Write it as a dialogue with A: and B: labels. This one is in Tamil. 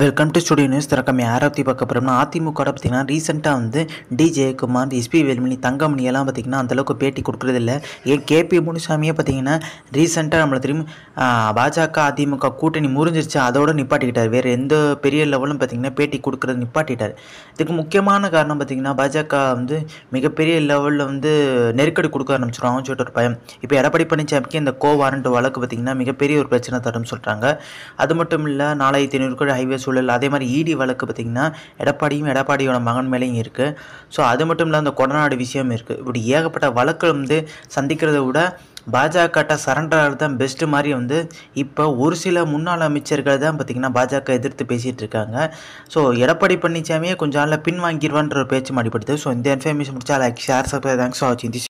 A: வெல்கம் டு ஸ்டுடியோ நியூஸ் திறக்கம் யாரை பற்றி பார்க்க போகிறோம்னா அதிமுக பார்த்திங்கன்னா ரீசெண்டாக வந்து டி ஜெயக்குமார் எஸ்பி வேல்மணி தங்கமணி எல்லாம் பார்த்திங்கன்னா அந்தளவுக்கு பேட்டி கொடுக்குறது இல்லை ஏன் கேபி முனுசாமியே பார்த்திங்கன்னா ரீசெண்டாக நம்மளை திரும்பி பாஜக அதிமுக கூட்டணி முறிஞ்சிருச்சு அதோடு நிப்பாட்டிக்கிட்டார் வேறு எந்த பெரிய லெவலும் பார்த்திங்கன்னா பேட்டி கொடுக்குறது நிப்பாட்டிட்டார் இதுக்கு முக்கியமான காரணம் பார்த்திங்கன்னா பாஜக வந்து மிகப்பெரிய லெவலில் வந்து நெருக்கடி கொடுக்க ஆரம்பிச்சிடும் சொல்லிட்டு ஒரு பயம் இப்போ எடப்பாடி பழனிசாமிக்கு இந்த கோ வாரண்ட் வழக்கு பார்த்திங்கன்னா மிகப்பெரிய ஒரு பிரச்சனை தரும்னு சொல்கிறாங்க அது மட்டும் இல்லை நாலாயிரத்தி ஐநூறு ஹைவேஸ் சூழல் அதே மாதிரி இடி e வழக்கு பார்த்திங்கன்னா எடப்பாடியும் எடப்பாடியோட மகன் மேலேயும் இருக்குது ஸோ அது மட்டும் இல்லாமல் அந்த கொடநாடு விஷயம் இருக்குது இப்படி ஏகப்பட்ட வழக்கில் வந்து சந்திக்கிறத விட பாஜகட்ட சரண்டர் தான் பெஸ்ட்டு மாதிரி வந்து இப்போ ஒரு சில முன்னாள் அமைச்சர்கள் தான் பார்த்திங்கன்னா பாஜக எதிர்த்து பேசிகிட்டு இருக்காங்க ஸோ எடப்பாடி பழனிசாமியே கொஞ்சம் நாளில் பின்வாங்கிடுவான்ற ஒரு பேச்சு மாடிப்படுது ஸோ இந்த இன்ஃபர்மேஷன் முடிச்சா like share subscribe thanks for வாட்சிங் திஸ்